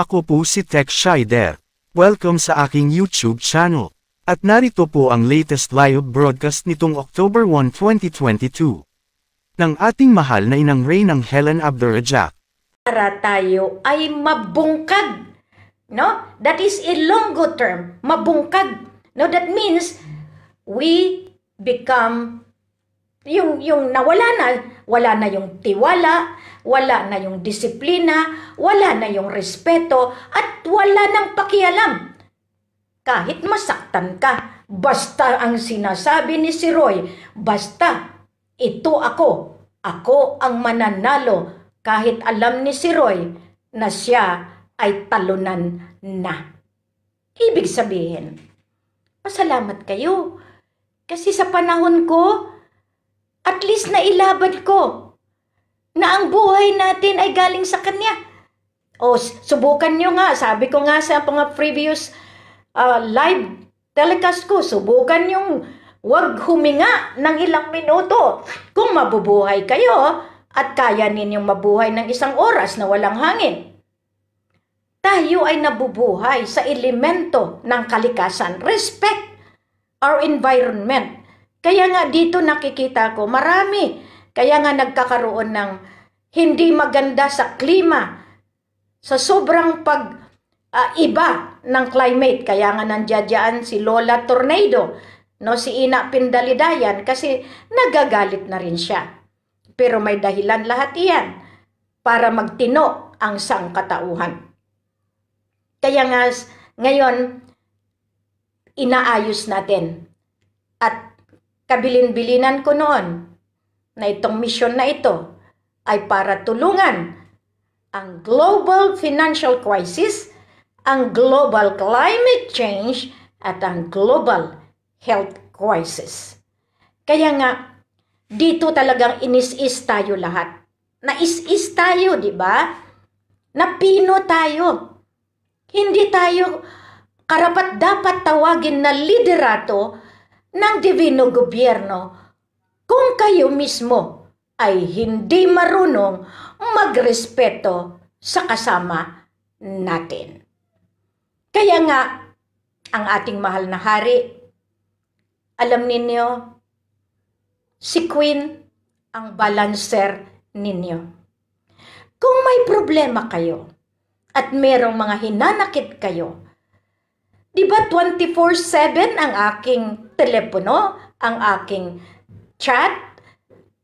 Ako po si Tech Shider. Welcome sa aking YouTube channel. At narito po ang latest live broadcast nitong October 1, 2022. Ng ating mahal na inang ng Helen Abdurajak. Para tayo ay mabungkag. No? That is a longer term. Mabungkag. No? That means we become yung yung nawala na wala na yung tiwala wala na yung disiplina, wala na yung respeto, at wala ng pakialam. Kahit masaktan ka, basta ang sinasabi ni si Roy, basta ito ako, ako ang mananalo kahit alam ni si Roy na siya ay talunan na. Ibig sabihin, pasalamat kayo. Kasi sa panahon ko, at least nailaban ko na ang buhay natin ay galing sa Kanya. O, subukan nyo nga. Sabi ko nga sa mga previous uh, live telecast ko, subukan yung wag huminga ng ilang minuto. Kung mabubuhay kayo at kaya ninyong mabuhay ng isang oras na walang hangin. Tayo ay nabubuhay sa elemento ng kalikasan. Respect our environment. Kaya nga dito nakikita ko marami. Kaya nga nagkakaroon ng hindi maganda sa klima, sa sobrang pag uh, ng climate. Kaya nga nandiyadyaan si Lola Tornado, no, si Ina Pindalidayan kasi nagagalit na rin siya. Pero may dahilan lahat iyan para magtino ang sangkatauhan. Kaya nga ngayon, inaayos natin. At kabilin-bilinan ko noon na itong misyon na ito ay para tulungan ang global financial crisis, ang global climate change, at ang global health crisis. Kaya nga, dito talagang inis-is tayo lahat. Nais-is tayo, di ba? Napino tayo. Hindi tayo karapat dapat tawagin na liderato ng divino gobyerno kung kayo mismo ay hindi marunong magrespeto sa kasama natin. Kaya nga, ang ating mahal na hari, alam ninyo, si Queen ang balancer ninyo. Kung may problema kayo at merong mga hinanakit kayo, di ba 24-7 ang aking telepono, ang aking chat,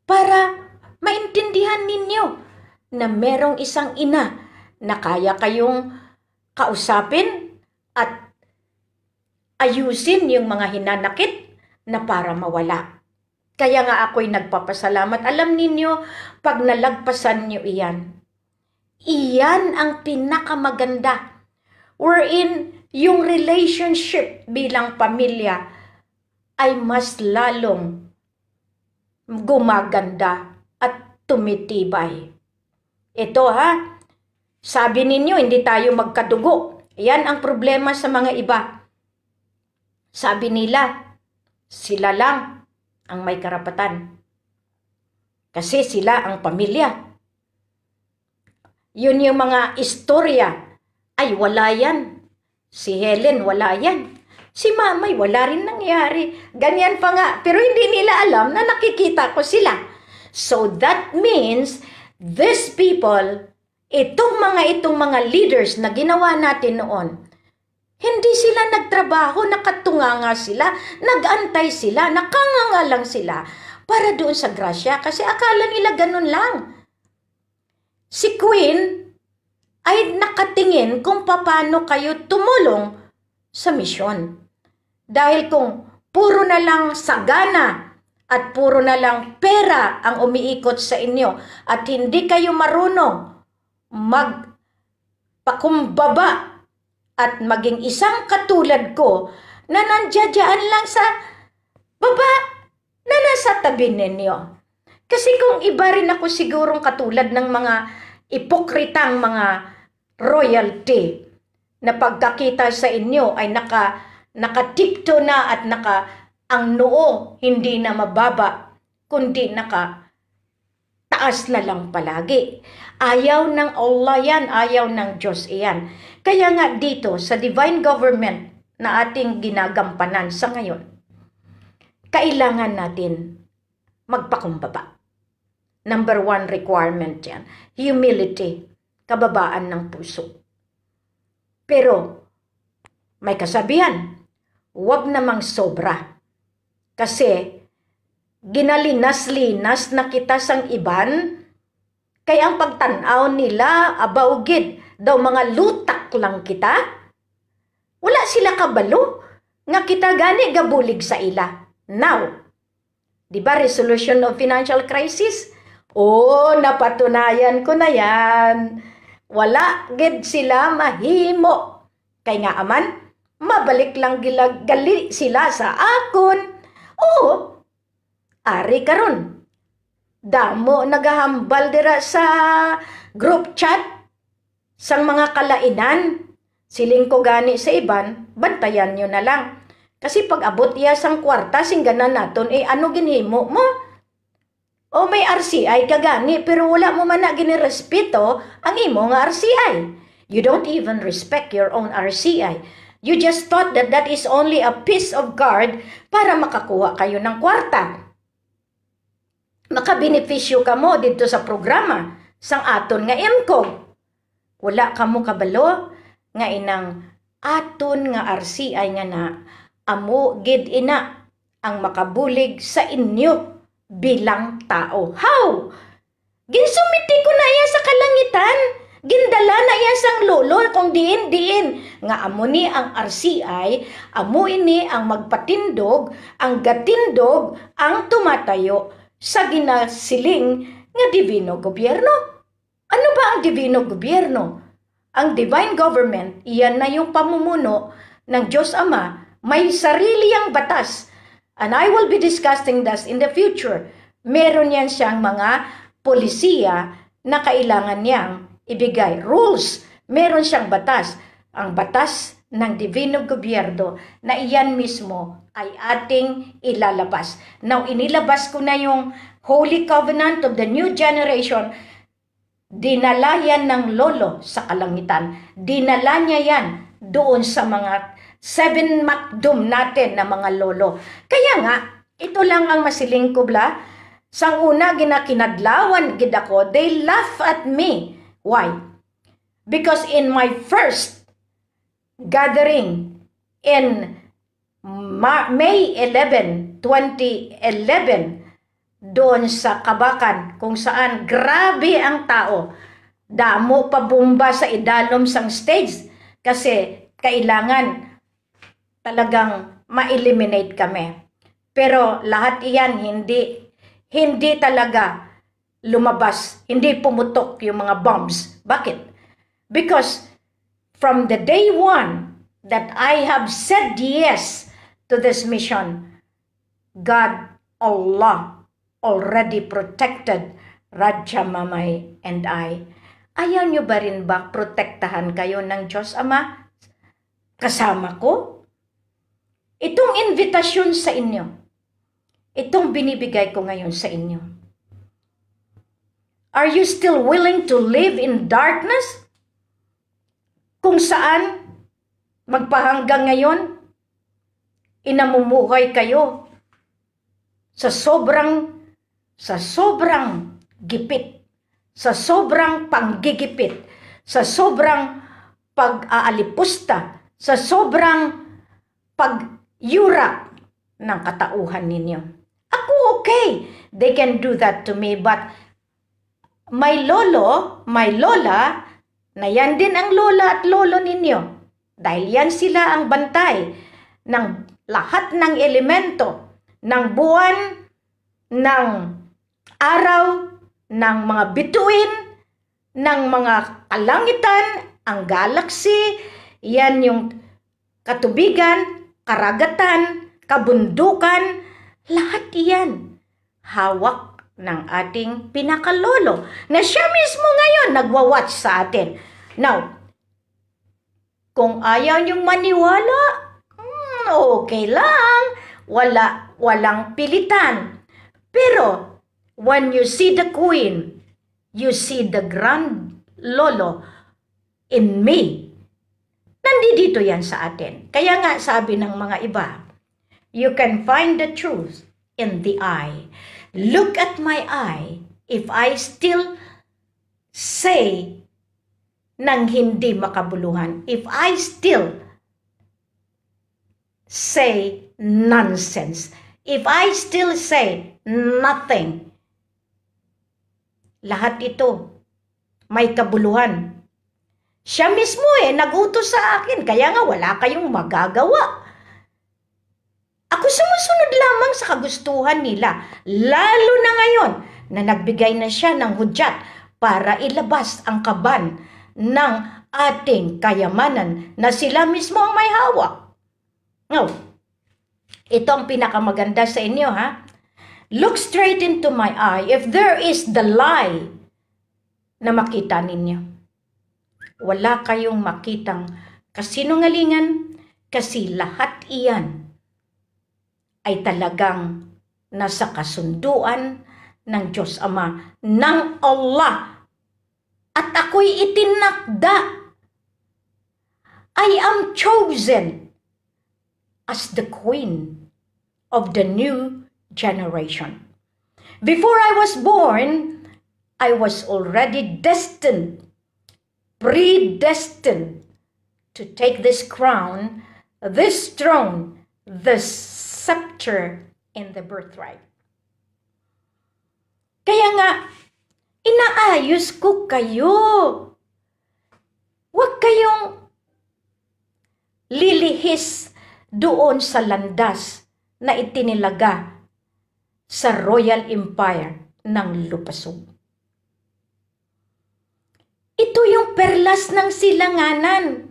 para maintindihan ninyo na merong isang ina na kaya kayong kausapin at ayusin yung mga hinanakit na para mawala. Kaya nga ako'y nagpapasalamat. Alam ninyo, pag nalagpasan nyo iyan, iyan ang pinakamaganda. Wherein, yung relationship bilang pamilya ay mas lalong gumaganda tumitibay. Ito ha, sabi ninyo hindi tayo magkadugo. Yan ang problema sa mga iba. Sabi nila, sila lang ang may karapatan. Kasi sila ang pamilya. Yun yung mga istorya. Ay, wala yan. Si Helen, wala yan. Si Mamay, wala rin nangyari. Ganyan pa nga. Pero hindi nila alam na nakikita ko sila So that means, these people, itong mga itong mga leaders na ginawa natin noon, hindi sila nagtrabaho, nakatunganga sila, nagantay sila, nakanganga lang sila para doon sa grasya kasi akala nila ganun lang. Si Queen ay nakatingin kung paano kayo tumulong sa misyon. Dahil kung puro na lang sagana at puro na lang pera ang umiikot sa inyo at hindi kayo marunong magpakumbaba at maging isang katulad ko na nandiyadyaan lang sa baba na nasa tabi ninyo. Kasi kung iba rin ako sigurong katulad ng mga ipokritang mga royalty na pagkakita sa inyo ay naka nakatipto na at naka ang noo hindi na mababa, kundi naka taas na lang palagi. Ayaw ng Allah yan, ayaw ng Diyos iyan. Kaya nga dito sa divine government na ating ginagampanan sa ngayon, kailangan natin magpakumbaba. Number one requirement yan, humility, kababaan ng puso. Pero may kasabihan, huwag namang sobra kasi, ginalinas-linas na kita sang iban, kay ang pagtanaw nila, abawgid, daw mga lutak lang kita. Wala sila kabalo, nga kita gani gabulig sa ila. Now, di ba resolution of financial crisis? Oh, napatunayan ko na yan. Wala gid sila mahimo. Kay nga aman, mabalik lang gilag gali sila sa akon o, ari karon. Damo nagahambal dira sa group chat sang mga kalainan. Siling ko gani sa iban, bantayan nyo na lang. Kasi pag abot iya sang kwarta sing ganan naton eh ano ginhimo mo? O may RCI ka gani pero wala mo man na ginirespeto ang imo nga RCI. You don't even respect your own RCI. You just thought that that is only a piece of guard para makakuha kayo ng kwarta. Makabenefisyo ka mo dito sa programa sang aton nga MCO. Wala ka mo kabalo nga inang aton nga ay nga na amo gid ina ang makabulig sa inyo bilang tao. How? Ginsumiti ko na iya sa kalangitan. Gindala na iya sang lolo kung diin-diin. Nga amo ni ang RCI, amo ini ang magpatindog, ang gatindog, ang tumatayo sa ginasiling nga divino gobyerno. Ano ba ang divino gobyerno? Ang divine government, iyan na yung pamumuno ng Diyos Ama, may sarili ang batas. And I will be discussing this in the future. Meron yan siyang mga polisiya na kailangan niyang ibigay. Rules, meron siyang batas. Ang batas ng Divino Gobyerno na iyan mismo ay ating ilalabas. Now, inilabas ko na yung Holy Covenant of the New Generation. Dinala yan ng lolo sa kalangitan. Dinala niya yan doon sa mga seven makdum natin na mga lolo. Kaya nga, ito lang ang masiling kubla. Sang una, ginakinadlawan gid ako. They laugh at me Why? Because in my first gathering in May 11, 2011, doon sa Kabakan kung saan grabe ang tao. Damo pa bomba sa idalom sang stage kasi kailangan talagang ma-eliminate kami. Pero lahat iyan hindi hindi talaga lumabas, hindi pumutok yung mga bombs. Bakit? Because from the day one that I have said yes to this mission, God, Allah, already protected Rajamamay and I. Ayaw nyo ba rin ba protektahan kayo ng Diyos Ama? Kasama ko? Itong invitasyon sa inyo, itong binibigay ko ngayon sa inyo Are you still willing to live in darkness? Kung saan magpahanggang ngayon, inamumuhay kayo sa sobrang sa sobrang gipit, sa sobrang panggigipit, sa sobrang pag-aalipusta, sa sobrang pagyura ng katauhan ninyo. Ako okay, they can do that to me but may lolo, may lola, na yan din ang lola at lolo ninyo. Dahil yan sila ang bantay ng lahat ng elemento, ng buwan, ng araw, ng mga bituin, ng mga kalangitan, ang galaxy, yan yung katubigan, karagatan, kabundukan, lahat yan. hawak ng ating pinakalolo na siya mismo ngayon nagwa-watch sa atin. Now, kung ayaw niyong maniwala, hmm, okay lang. Wala, walang pilitan. Pero, when you see the queen, you see the grand lolo in me. Nandito yan sa atin. Kaya nga sabi ng mga iba, you can find the truth in the eye look at my eye, if I still say nang hindi makabuluhan, if I still say nonsense, if I still say nothing, lahat ito may kabuluhan. Siya mismo eh, nagutos sa akin, kaya nga wala kayong magagawa. Ako sumusunod lamang sa kagustuhan nila, lalo na ngayon na nagbigay na siya ng hudyat para ilabas ang kaban ng ating kayamanan na sila mismo ang may hawak. Now, ito ang pinakamaganda sa inyo ha. Look straight into my eye if there is the lie na makita ninyo. Wala kayong makitang kasinungalingan kasi lahat iyan ay talagang nasa kasunduan ng Diyos Ama, ng Allah. At ako'y itinakda. I am chosen as the queen of the new generation. Before I was born, I was already destined, predestined to take this crown, this throne, this scepter and the birthright. Kaya nga, inaayos ko kayo. Huwag kayong lilihis doon sa landas na itinilaga sa Royal Empire ng Lupasog. Ito yung perlas ng silanganan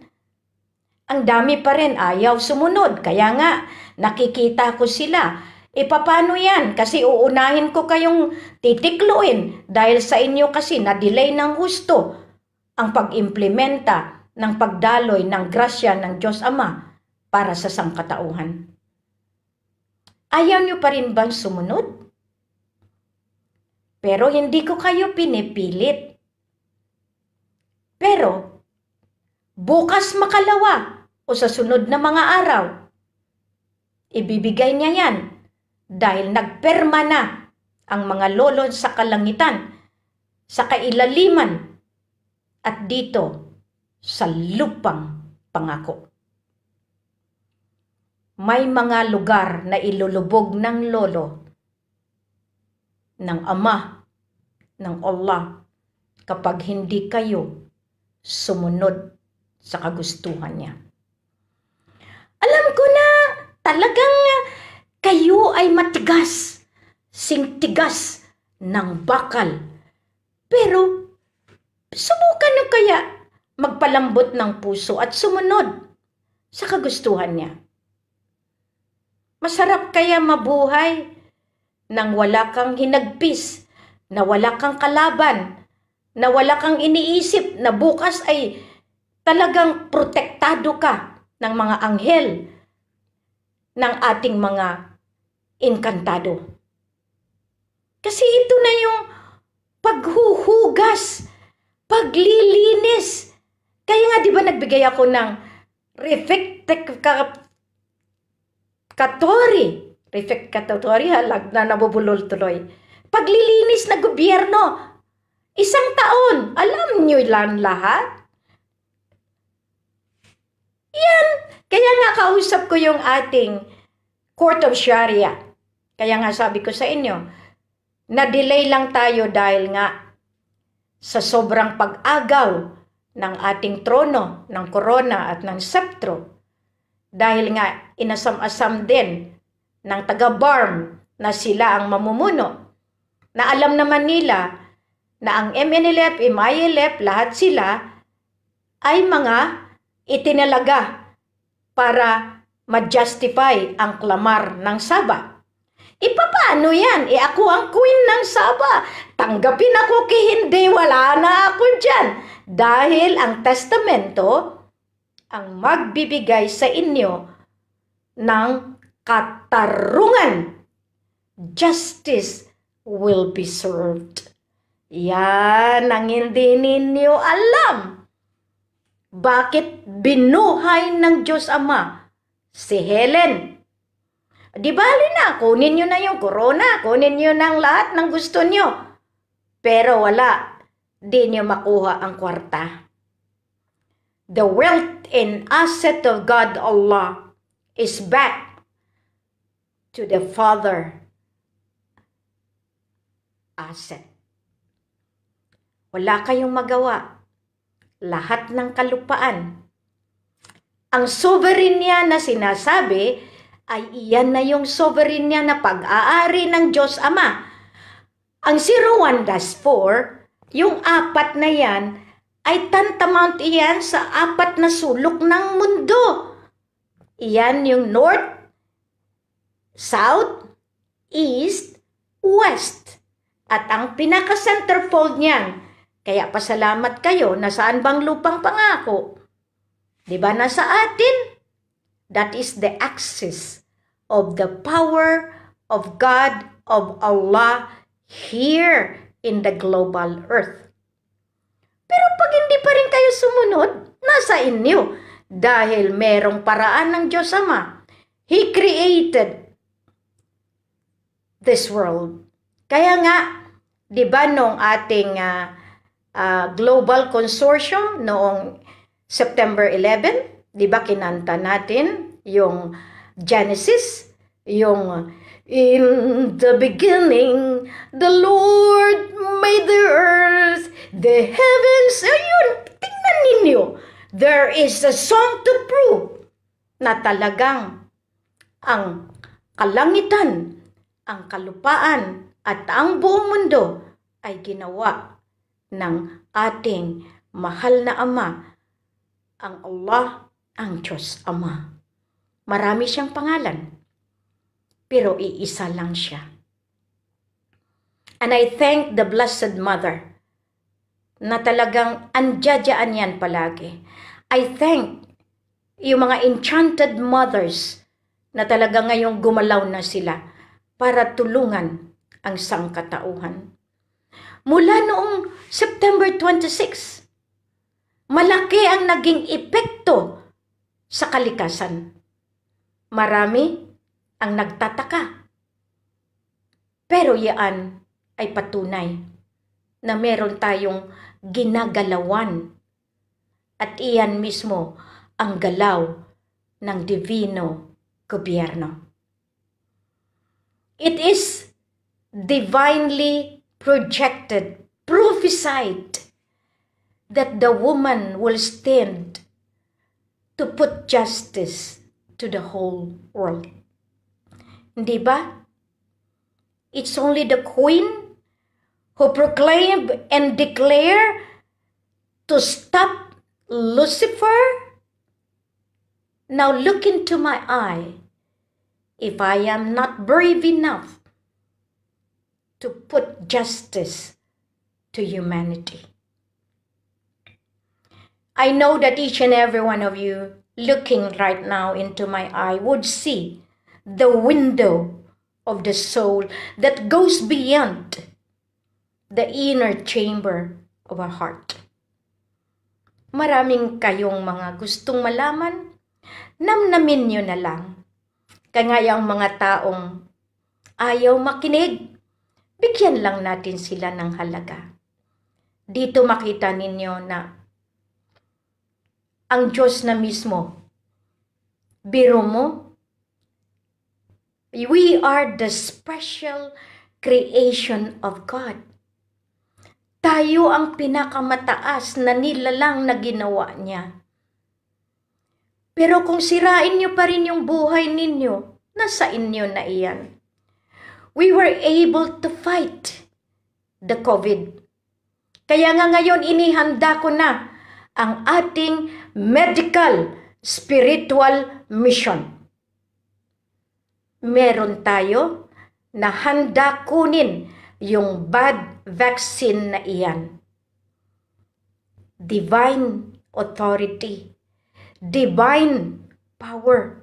ang dami pa rin ayaw sumunod. Kaya nga, nakikita ko sila. E paano yan? Kasi uunahin ko kayong titikluin dahil sa inyo kasi na-delay ng husto ang pag-implementa ng pagdaloy ng grasya ng Diyos Ama para sa sangkatauhan. Ayaw nyo pa rin bang sumunod? Pero hindi ko kayo pinipilit. Pero bukas makalawa o sa sunod na mga araw. Ibibigay niya yan dahil nagperma na ang mga lolo sa kalangitan, sa kailaliman, at dito sa lupang pangako. May mga lugar na ilulubog ng lolo, ng ama, ng Allah, kapag hindi kayo sumunod sa kagustuhan niya. Alam ko na talagang kayo ay matigas, singtigas ng bakal. Pero subukan nyo kaya magpalambot ng puso at sumunod sa kagustuhan niya. Masarap kaya mabuhay nang wala kang hinagpis, na wala kang kalaban, na wala kang iniisip na bukas ay talagang protektado ka ng mga anghel ng ating mga inkantado. Kasi ito na yung paghuhugas, paglilinis. Kaya nga 'di ba nagbigay ako ng refectatory, refectatory halag na nabubulol tuloy. Paglilinis na gobyerno, isang taon, alam niyo lang lahat. Yan. Kaya nakausap ko yung ating Court of Sharia. Kaya nga sabi ko sa inyo, na-delay lang tayo dahil nga sa sobrang pag-agaw ng ating trono, ng korona at ng septro. Dahil nga inasam-asam din ng taga-barm na sila ang mamumuno. Na alam naman nila na ang MNLF, MILF, lahat sila ay mga itinalaga para ma-justify ang klamar ng Saba. Ipapaano yan? E ako ang queen ng Saba. Tanggapin ako ki hindi, wala na ako dyan. Dahil ang testamento ang magbibigay sa inyo ng katarungan. Justice will be served. Yan ang hindi ninyo alam. Bakit binuhay ng Diyos Ama si Helen? Di bali na, kunin nyo na yung corona, kunin nyo ang lahat ng gusto nyo. Pero wala, di nyo makuha ang kwarta. The wealth and asset of God Allah is back to the Father asset. Wala kayong magawa lahat ng kalupaan. Ang sovereign na sinasabi ay iyan na yung sovereign na pag-aari ng Diyos Ama. Ang 01-4, yung apat na yan, ay tantamount iyan sa apat na sulok ng mundo. Iyan yung North, South, East, West. At ang pinaka-centerfold niyan kaya pasalamat kayo na bang lupang pangako? Di ba na sa atin? That is the axis of the power of God, of Allah, here in the global earth. Pero pag hindi pa rin kayo sumunod, nasa inyo. Dahil merong paraan ng Diyos Ama. He created this world. Kaya nga, di ba nung ating uh, uh, Global Consortium noong September 11. Di ba kinanta natin yung Genesis, yung In the beginning, the Lord made the earth, the heavens. Ayun, tingnan ninyo. There is a song to prove na talagang ang kalangitan, ang kalupaan, at ang buong mundo ay ginawa ng ating mahal na Ama, ang Allah, ang Diyos Ama. Marami siyang pangalan, pero iisa lang siya. And I thank the Blessed Mother na talagang andyadyaan yan palagi. I thank yung mga enchanted mothers na talaga ngayong gumalaw na sila para tulungan ang sangkatauhan mula noong September 26. Malaki ang naging epekto sa kalikasan. Marami ang nagtataka. Pero yan ay patunay na meron tayong ginagalawan at iyan mismo ang galaw ng divino gobyerno. It is divinely projected, prophesied that the woman will stand to put justice to the whole world. Di It's only the queen who proclaimed and declared to stop Lucifer. Now look into my eye. If I am not brave enough to put justice to humanity. I know that each and every one of you looking right now into my eye would see the window of the soul that goes beyond the inner chamber of our heart. Maraming kayong mga gustong malaman, namnamin nyo na lang. Kaya nga mga taong ayaw makinig bigyan lang natin sila ng halaga. Dito makita ninyo na ang Diyos na mismo, biro mo, we are the special creation of God. Tayo ang pinakamataas na nilalang na ginawa niya. Pero kung sirain niyo pa rin yung buhay ninyo, nasa inyo na iyan we were able to fight the COVID. Kaya nga ngayon inihanda ko na ang ating medical spiritual mission. Meron tayo na handa kunin yung bad vaccine na iyan. Divine authority. Divine power.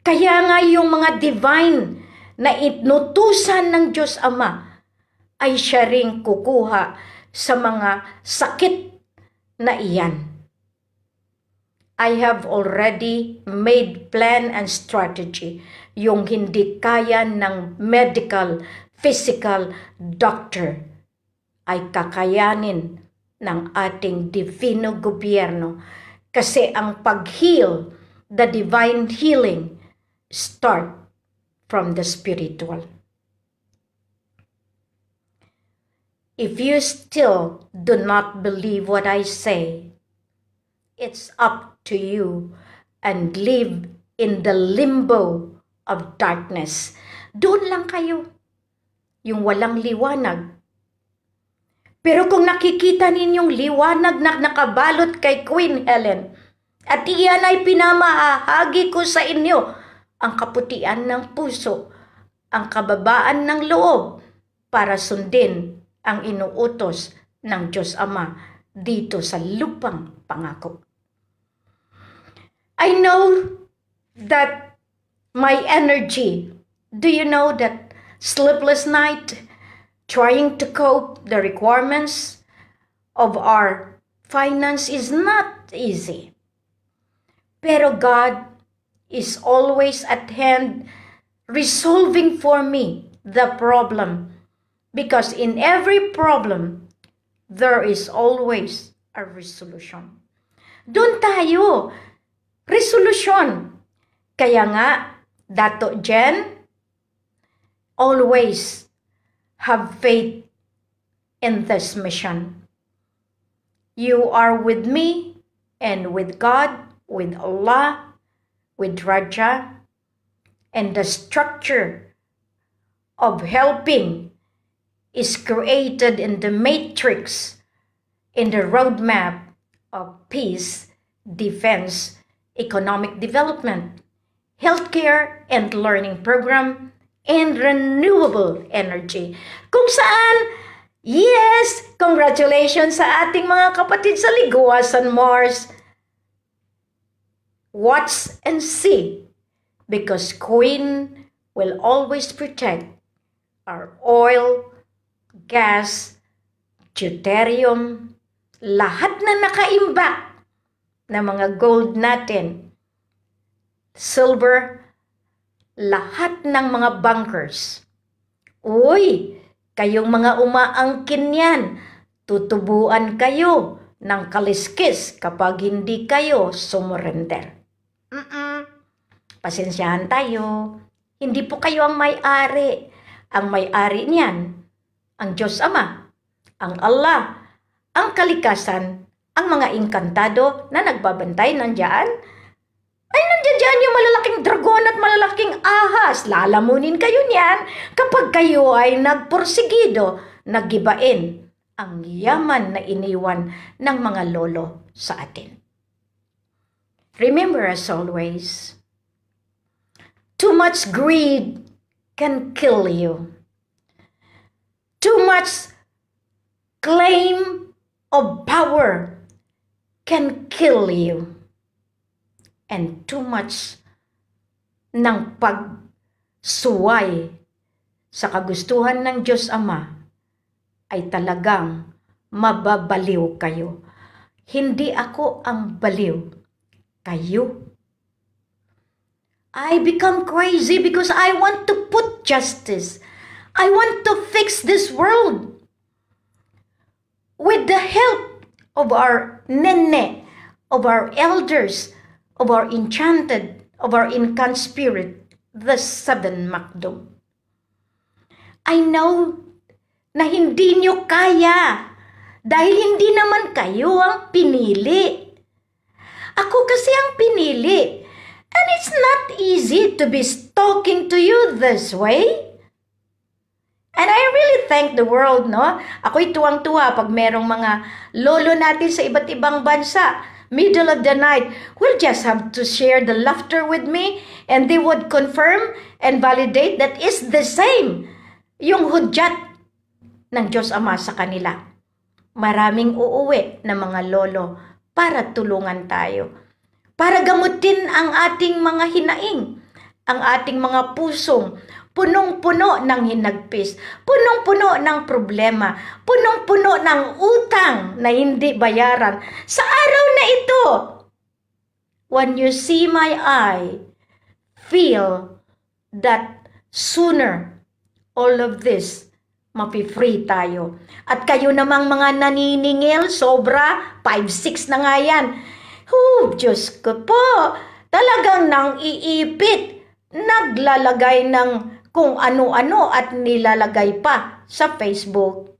Kaya nga yung mga divine na inutusan ng Diyos Ama ay siya ring kukuha sa mga sakit na iyan. I have already made plan and strategy. Yung hindi kaya ng medical, physical doctor ay kakayanin ng ating divino gobyerno kasi ang pag-heal, the divine healing, start from the spiritual. If you still do not believe what I say, it's up to you and live in the limbo of darkness. Doon lang kayo, yung walang liwanag. Pero kung nakikita ninyong liwanag na nakabalot kay Queen Helen, at iyan ay pinamahagi ko sa inyo ang kaputian ng puso, ang kababaan ng loob para sundin ang inuutos ng Diyos Ama dito sa lupang pangako. I know that my energy, do you know that sleepless night, trying to cope the requirements of our finance is not easy. Pero God is always at hand resolving for me the problem. Because in every problem, there is always a resolution. Doon tayo, resolution. Kaya nga, Dato Jen, always have faith in this mission. You are with me and with God, with Allah, with Raja and the structure of helping is created in the matrix in the roadmap of peace, defense, economic development, healthcare and learning program, and renewable energy. Kung saan, yes, congratulations sa ating mga kapatid sa Liguasan Mars watch and see, because Queen will always protect our oil, gas, deuterium, lahat na nakaimbak na mga gold natin, silver, lahat ng mga bunkers. Uy, kayong mga umaangkin yan, tutubuan kayo ng kaliskis kapag hindi kayo sumurrender. Mm-mm. Pasensyahan tayo. Hindi po kayo ang may-ari. Ang may-ari niyan, ang Diyos Ama, ang Allah, ang kalikasan, ang mga inkantado na nagbabantay nandiyan. Ay, nandiyan dyan yung malalaking dragon at malalaking ahas. Lalamunin kayo niyan kapag kayo ay nagporsigido, nagibain ang yaman na iniwan ng mga lolo sa atin. Remember as always, too much greed can kill you. Too much claim of power can kill you. And too much ng pagsuway sa kagustuhan ng Diyos Ama ay talagang mababaliw kayo. Hindi ako ang baliw kayo. I become crazy because I want to put justice. I want to fix this world. With the help of our nene, of our elders, of our enchanted, of our incan spirit, the Southern Macdom. I know na hindi nyo kaya dahil hindi naman kayo ang pinili. Ako kasi ang pinili. And it's not easy to be talking to you this way. And I really thank the world, no? Ako'y tuwang-tuwa pag merong mga lolo natin sa iba't ibang bansa. Middle of the night, will just have to share the laughter with me and they would confirm and validate that is the same. Yung hudyat ng Diyos Ama sa kanila. Maraming uuwi na mga lolo para tulungan tayo. Para gamutin ang ating mga hinaing, ang ating mga pusong, punong-puno ng hinagpis, punong-puno ng problema, punong-puno ng utang na hindi bayaran sa araw na ito. When you see my eye, feel that sooner all of this mapi-free tayo. At kayo namang mga naniningil, sobra, 5-6 na nga yan. Oh, Diyos ko po, talagang nang iipit, naglalagay ng kung ano-ano at nilalagay pa sa Facebook.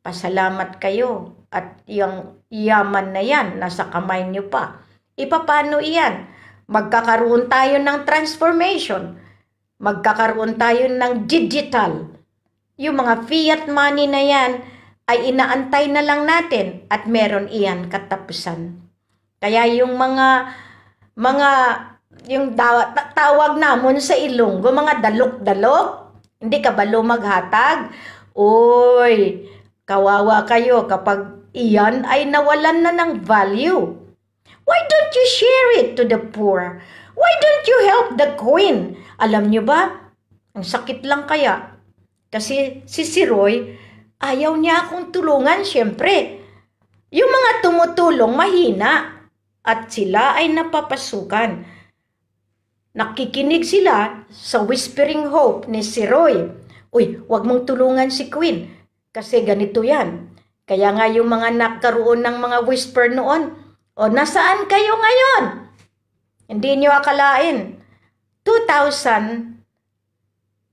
Pasalamat kayo at yung yaman na yan, nasa kamay nyo pa. Ipapano iyan? Magkakaroon tayo ng transformation. Magkakaroon tayo ng digital yung mga fiat money na yan ay inaantay na lang natin at meron iyan katapusan. Kaya yung mga mga yung tawag namon sa Ilonggo, mga dalok-dalok, hindi ka ba lumaghatag? Uy, kawawa kayo kapag iyan ay nawalan na ng value. Why don't you share it to the poor? Why don't you help the queen? Alam nyo ba? Ang sakit lang kaya kasi si Roy, ayaw niya akong tulungan, syempre. Yung mga tumutulong mahina at sila ay napapasukan. Nakikinig sila sa whispering hope ni Siroy. Uy, huwag mong tulungan si Queen kasi ganito yan. Kaya nga yung mga nakaroon ng mga whisper noon, o nasaan kayo ngayon? Hindi niyo akalain. 2000,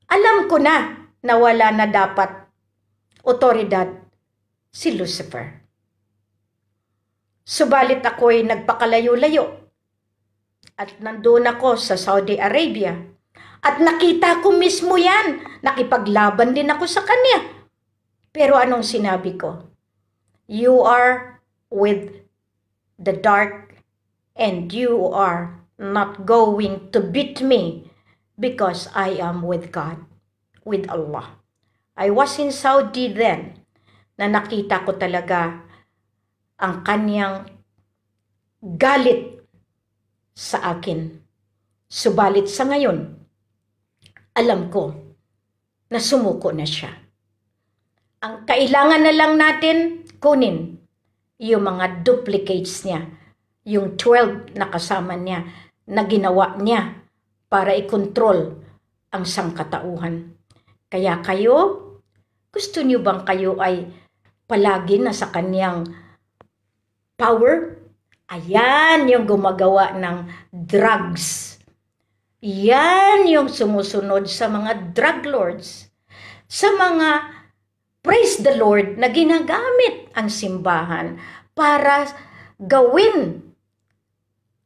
alam ko na na wala na dapat otoridad si Lucifer. Subalit ako'y nagpakalayo-layo at nandun ako sa Saudi Arabia at nakita ko mismo yan. Nakipaglaban din ako sa kanya. Pero anong sinabi ko? You are with the dark and you are not going to beat me because I am with God with Allah. I was in Saudi then na nakita ko talaga ang kanyang galit sa akin. Subalit sa ngayon, alam ko na sumuko na siya. Ang kailangan na lang natin kunin yung mga duplicates niya, yung 12 na kasama niya na ginawa niya para i-control ang sangkatauhan. Kaya kayo, gusto niyo bang kayo ay palagi na sa kanyang power? Ayan yung gumagawa ng drugs. Yan yung sumusunod sa mga drug lords. Sa mga praise the Lord na ginagamit ang simbahan para gawin,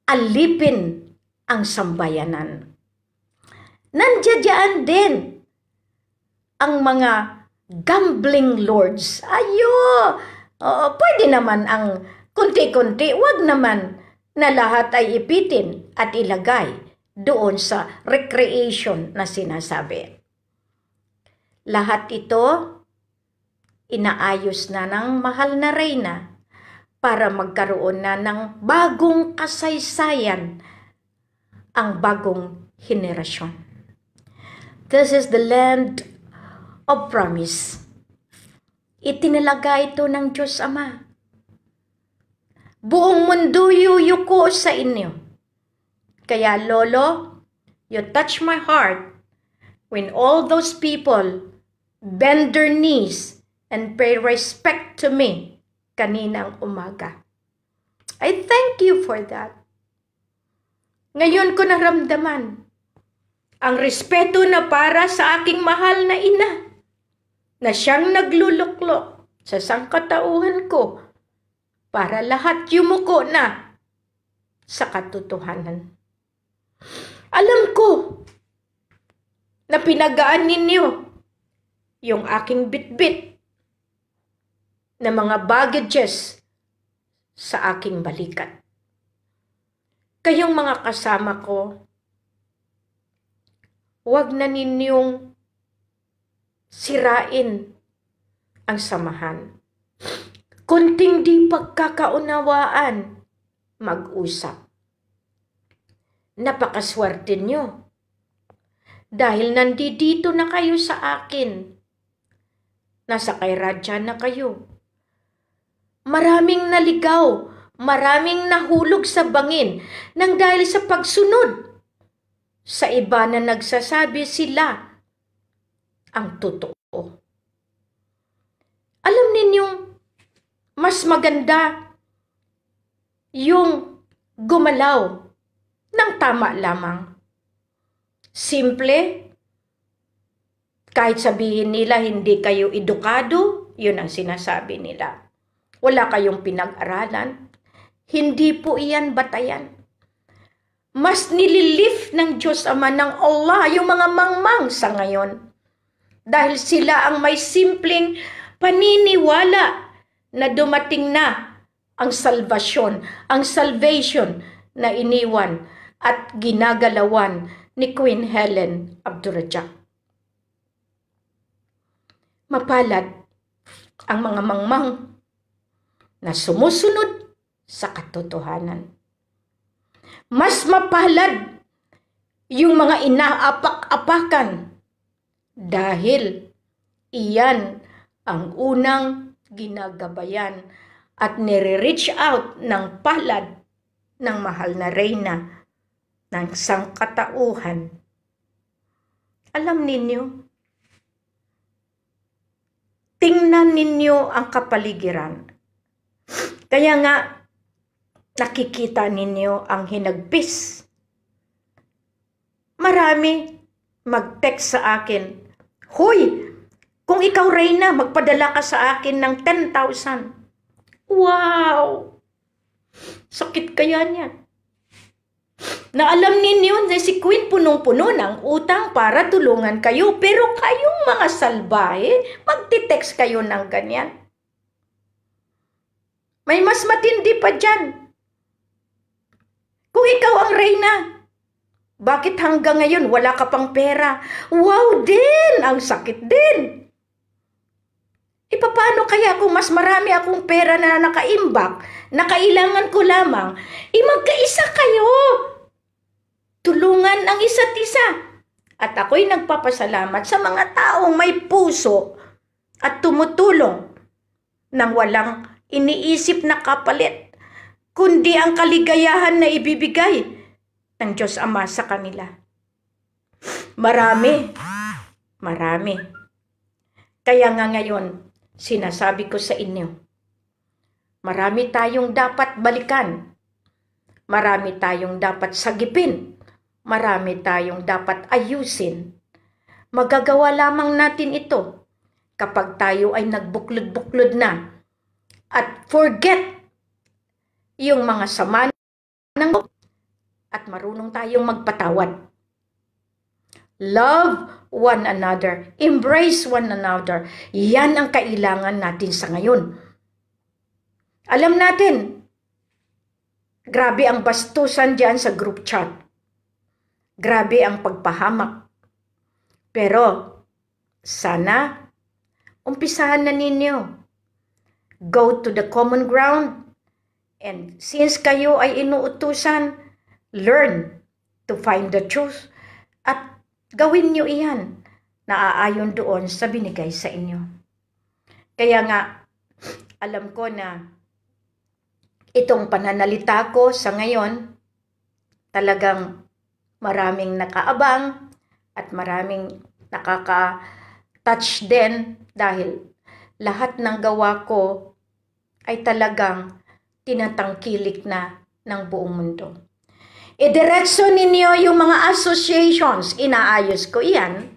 alipin ang sambayanan. Nandiyan din ang mga gambling lords. Ayo! Oo, pwede naman ang kunti-kunti, wag naman na lahat ay ipitin at ilagay doon sa recreation na sinasabi. Lahat ito inaayos na ng mahal na reyna para magkaroon na ng bagong kasaysayan ang bagong henerasyon. This is the land of promise. Itinalaga ito ng Diyos Ama. Buong mundo yuyuko sa inyo. Kaya Lolo, you touch my heart when all those people bend their knees and pay respect to me kaninang umaga. I thank you for that. Ngayon ko naramdaman ang respeto na para sa aking mahal na ina na siyang nagluluklok sa sangkatauhan ko para lahat yumuko na sa katotohanan. Alam ko na pinagaan ninyo yung aking bitbit na mga baggages sa aking balikat. Kayong mga kasama ko, huwag na ninyong sirain ang samahan. Kunting di pagkakaunawaan, mag-usap. Napakaswerte nyo. Dahil nandidito na kayo sa akin. Nasa kay Radya na kayo. Maraming naligaw, maraming nahulog sa bangin nang dahil sa pagsunod. Sa iba na nagsasabi sila ang totoo. Alam ninyong, mas maganda yung gumalaw ng tama lamang. Simple, kahit sabihin nila hindi kayo edukado, yun ang sinasabi nila. Wala kayong pinag-aralan. Hindi po iyan batayan. Mas nililift ng Diyos Ama ng Allah yung mga mangmang sa ngayon dahil sila ang may simpleng paniniwala na dumating na ang salvasyon, ang salvation na iniwan at ginagalawan ni Queen Helen Abdurajak. Mapalad ang mga mangmang na sumusunod sa katotohanan. Mas mapalad yung mga inaapak-apakan dahil iyan ang unang ginagabayan at nire-reach out ng palad ng mahal na reyna ng sangkatauhan. Alam ninyo, tingnan ninyo ang kapaligiran. Kaya nga, nakikita ninyo ang hinagpis. Marami mag-text sa akin, Hoy, kung ikaw, Reyna, magpadala ka sa akin ng 10,000. Wow! Sakit kaya niyan. Na alam ninyo na si Queen punong-puno ng utang para tulungan kayo. Pero kayong mga salbahe, magti-text kayo ng ganyan. May mas matindi pa dyan. Kung ikaw ang reyna, bakit hanggang ngayon wala ka pang pera? Wow din! Ang sakit din! E paano kaya kung mas marami akong pera na nakaimbak, na kailangan ko lamang, e magkaisa kayo! Tulungan ang isa't isa. At ako'y nagpapasalamat sa mga taong may puso at tumutulong nang walang iniisip na kapalit, kundi ang kaligayahan na ibibigay ng Diyos Ama sa kanila. Marami. Marami. Kaya nga ngayon, sinasabi ko sa inyo, marami tayong dapat balikan. Marami tayong dapat sagipin. Marami tayong dapat ayusin. Magagawa lamang natin ito kapag tayo ay nagbuklod-buklod na at forget yung mga sama at marunong tayong magpatawad. Love one another. Embrace one another. Yan ang kailangan natin sa ngayon. Alam natin, grabe ang bastusan dyan sa group chat. Grabe ang pagpahamak. Pero, sana, umpisahan na ninyo. Go to the common ground. And since kayo ay inuutusan learn to find the truth at gawin nyo iyan na aayon doon sa binigay sa inyo. Kaya nga, alam ko na itong pananalita ko sa ngayon, talagang maraming nakaabang at maraming nakaka-touch din dahil lahat ng gawa ko ay talagang tinatangkilik na ng buong mundo. Idiretso ninyo yung mga associations. Inaayos ko iyan.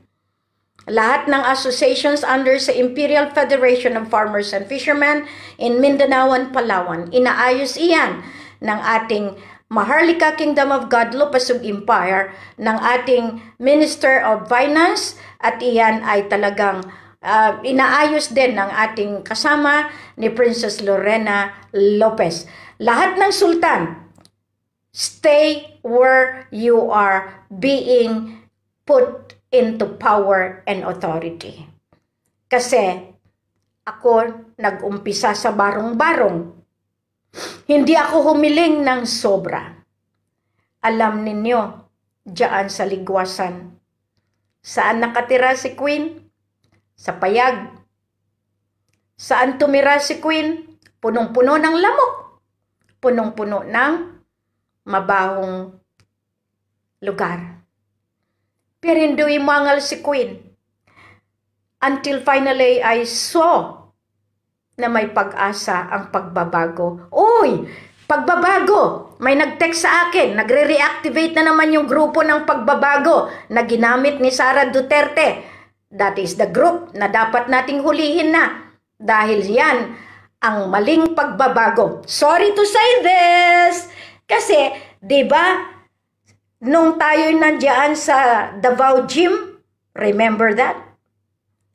Lahat ng associations under sa Imperial Federation of Farmers and Fishermen in Mindanao and Palawan. Inaayos iyan ng ating Maharlika Kingdom of God Lupasug Empire ng ating Minister of Finance at iyan ay talagang uh, inaayos din ng ating kasama ni Princess Lorena Lopez. Lahat ng sultan, stay where you are being put into power and authority. Kasi ako nagumpisa sa barong-barong. Hindi ako humiling ng sobra. Alam ninyo, diyan sa ligwasan. Saan nakatira si Queen? Sa payag. Saan tumira si Queen? Punong-puno ng lamok. Punong-puno ng mabahong lugar. Pirinduin mo angal si Queen until finally I saw na may pag-asa ang pagbabago. Uy! Pagbabago! May nag-text sa akin, nagre-reactivate na naman yung grupo ng pagbabago na ginamit ni Sara Duterte. That is the group na dapat nating hulihin na dahil yan ang maling pagbabago. Sorry to say this! Kasi, di ba, nung tayo nandiyan sa Davao Gym, remember that?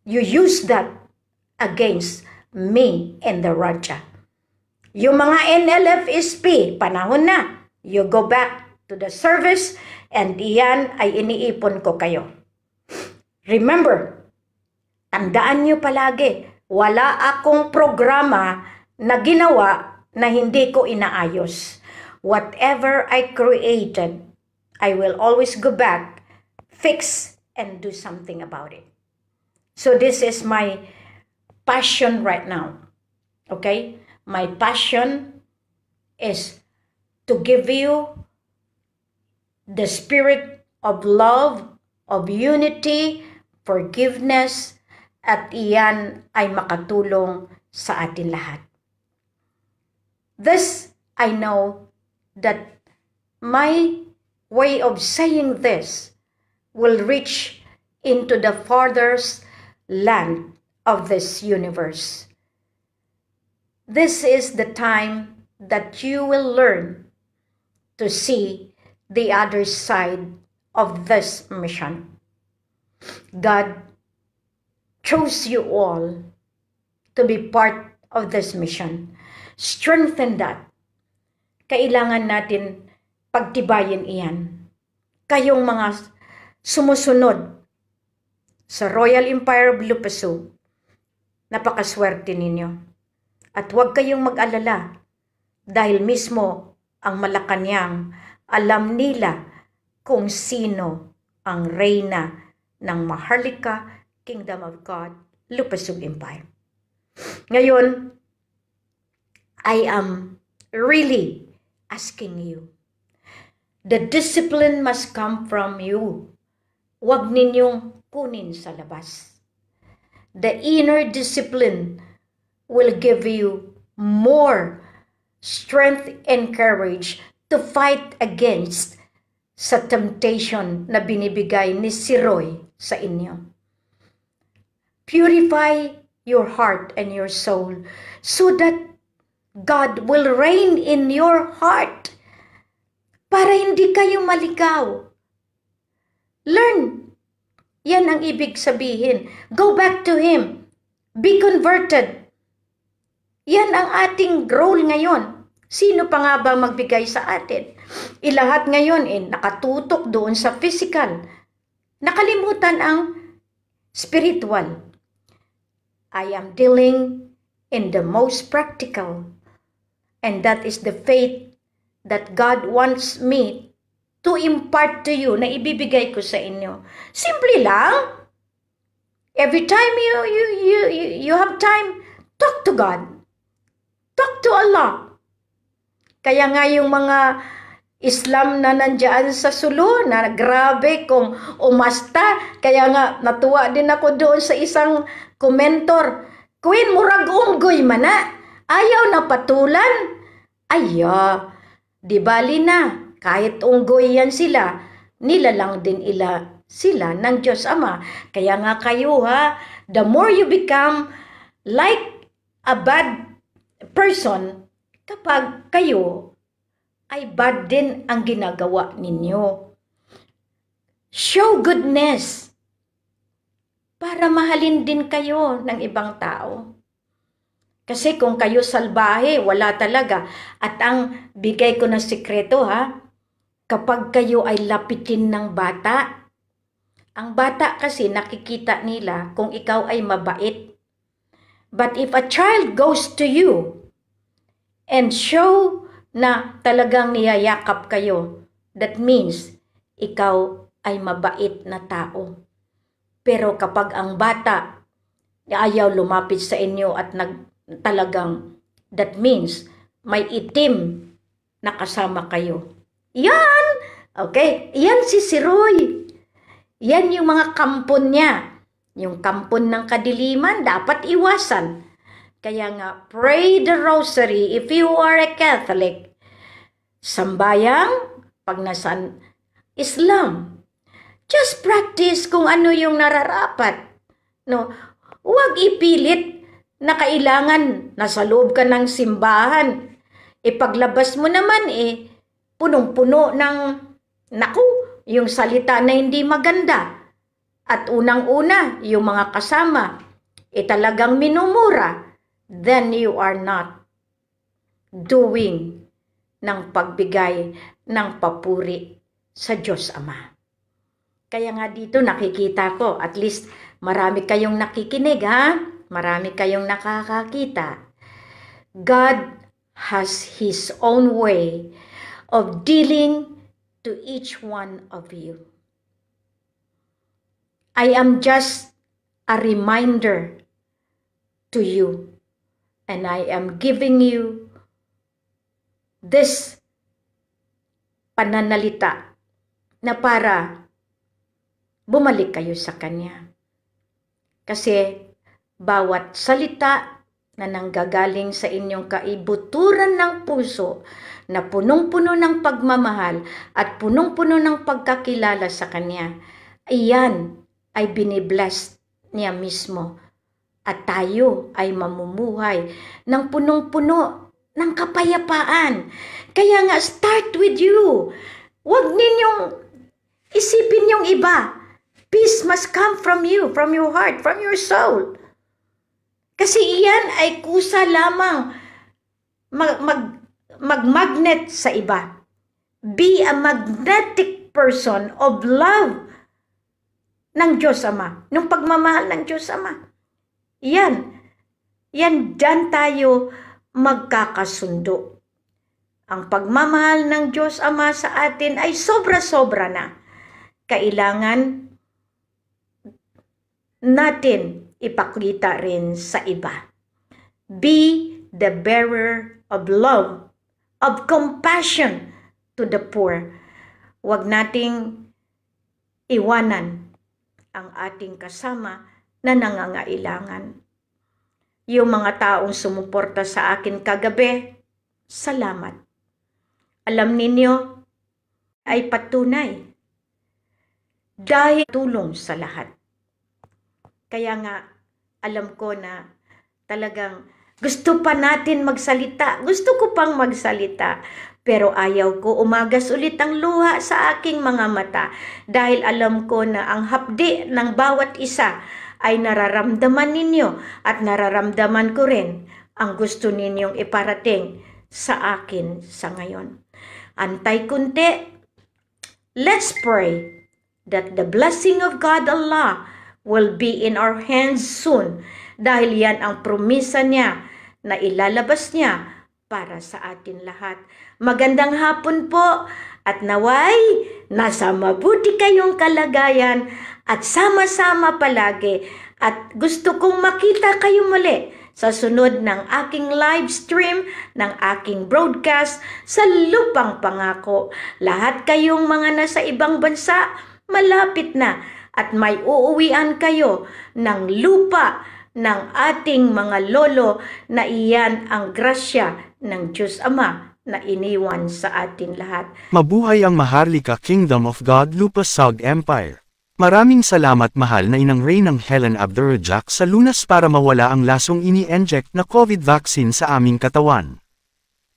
You use that against me and the Raja. Yung mga NLFSP, panahon na, you go back to the service and iyan ay iniipon ko kayo. Remember, tandaan nyo palagi, wala akong programa na ginawa na hindi ko inaayos. Whatever I created, I will always go back, fix, and do something about it. So this is my passion right now. Okay? My passion is to give you the spirit of love, of unity, forgiveness, at iyan ay makatulong sa atin lahat. This I know that my way of saying this will reach into the farthest land of this universe. This is the time that you will learn to see the other side of this mission. God chose you all to be part of this mission. Strengthen that kailangan natin pagtibayin iyan. Kayong mga sumusunod sa Royal Empire of Peso, napakaswerte ninyo. At huwag kayong mag-alala dahil mismo ang Malacanang alam nila kung sino ang reyna ng Maharlika Kingdom of God Lupasug Empire. Ngayon, I am really asking you. The discipline must come from you. Huwag ninyong kunin sa labas. The inner discipline will give you more strength and courage to fight against sa temptation na binibigay ni si Roy sa inyo. Purify your heart and your soul so that God will reign in your heart para hindi kayo maligaw. Learn. Yan ang ibig sabihin. Go back to Him. Be converted. Yan ang ating role ngayon. Sino pa nga ba magbigay sa atin? Ilahat ngayon eh, nakatutok doon sa physical. Nakalimutan ang spiritual. I am dealing in the most practical And that is the faith that God wants me to impart to you, na ibibigay ko sa inyo. Simple lang. Every time you, you, you, you, have time, talk to God. Talk to Allah. Kaya nga yung mga Islam na nandiyan sa sulu, na grabe kung umasta. Kaya nga natuwa din ako doon sa isang komentor. Queen, murag unggoy mana. Ayaw na patulan? Aya, di bali na, kahit unggoy yan sila, nilalang din ila sila ng Diyos Ama. Kaya nga kayo ha, the more you become like a bad person, kapag kayo ay bad din ang ginagawa ninyo. Show goodness para mahalin din kayo ng ibang tao. Kasi kung kayo salbahe, wala talaga. At ang bigay ko na sikreto ha, kapag kayo ay lapitin ng bata, ang bata kasi nakikita nila kung ikaw ay mabait. But if a child goes to you and show na talagang niyayakap kayo, that means ikaw ay mabait na tao. Pero kapag ang bata ayaw lumapit sa inyo at nag talagang that means may itim na kasama kayo. Yan! Okay, yan si Siroy. Yan yung mga kampon niya. Yung kampon ng kadiliman, dapat iwasan. Kaya nga, pray the rosary if you are a Catholic. Sambayang, pag nasan, Islam. Just practice kung ano yung nararapat. No, huwag ipilit na kailangan nasa loob ka ng simbahan. E paglabas mo naman eh, punong-puno ng, naku, yung salita na hindi maganda. At unang-una, yung mga kasama, eh talagang minumura. Then you are not doing ng pagbigay ng papuri sa Diyos Ama. Kaya nga dito nakikita ko, at least marami kayong nakikinig ha? Marami kayong nakakakita. God has His own way of dealing to each one of you. I am just a reminder to you, and I am giving you this pananalita na para bumalik kayo sa Kanya. Kasi bawat salita na nanggagaling sa inyong kaibuturan ng puso na punong-puno ng pagmamahal at punong-puno ng pagkakilala sa Kanya. Iyan ay binibless niya mismo at tayo ay mamumuhay ng punong-puno ng kapayapaan. Kaya nga, start with you. Huwag ninyong isipin yung iba. Peace must come from you, from your heart, from your soul. Kasi iyan ay kusa lamang mag, mag, mag sa iba. Be a magnetic person of love ng Diyos Ama, ng pagmamahal ng Diyos Ama. Yan. Yan, dyan tayo magkakasundo. Ang pagmamahal ng Diyos Ama sa atin ay sobra-sobra na. Kailangan natin ipakita rin sa iba. Be the bearer of love, of compassion to the poor. Huwag nating iwanan ang ating kasama na nangangailangan. Yung mga taong sumuporta sa akin kagabi, salamat. Alam ninyo, ay patunay. Dahil tulong sa lahat. Kaya nga, alam ko na talagang gusto pa natin magsalita. Gusto ko pang magsalita. Pero ayaw ko umagas ulit ang luha sa aking mga mata dahil alam ko na ang hapdi ng bawat isa ay nararamdaman ninyo at nararamdaman ko rin ang gusto ninyong iparating sa akin sa ngayon. Antay kunti. Let's pray that the blessing of God Allah will be in our hands soon dahil yan ang promisa niya na ilalabas niya para sa atin lahat. Magandang hapon po at naway nasa mabuti kayong kalagayan at sama-sama palagi at gusto kong makita kayo muli sa sunod ng aking live stream, ng aking broadcast sa Lupang Pangako. Lahat kayong mga nasa ibang bansa, malapit na at may uuwian kayo ng lupa ng ating mga lolo na iyan ang grasya ng Diyos Ama na iniwan sa atin lahat. Mabuhay ang Maharlika Kingdom of God Lupasag Empire. Maraming salamat mahal na inang Ray ng Helen Abdurajak sa lunas para mawala ang lasong ini-inject na COVID vaccine sa aming katawan.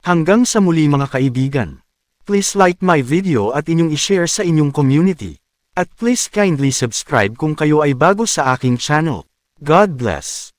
Hanggang sa muli mga kaibigan. Please like my video at inyong ishare sa inyong community. At please kindly subscribe kung kayo ay bago sa aking channel. God bless.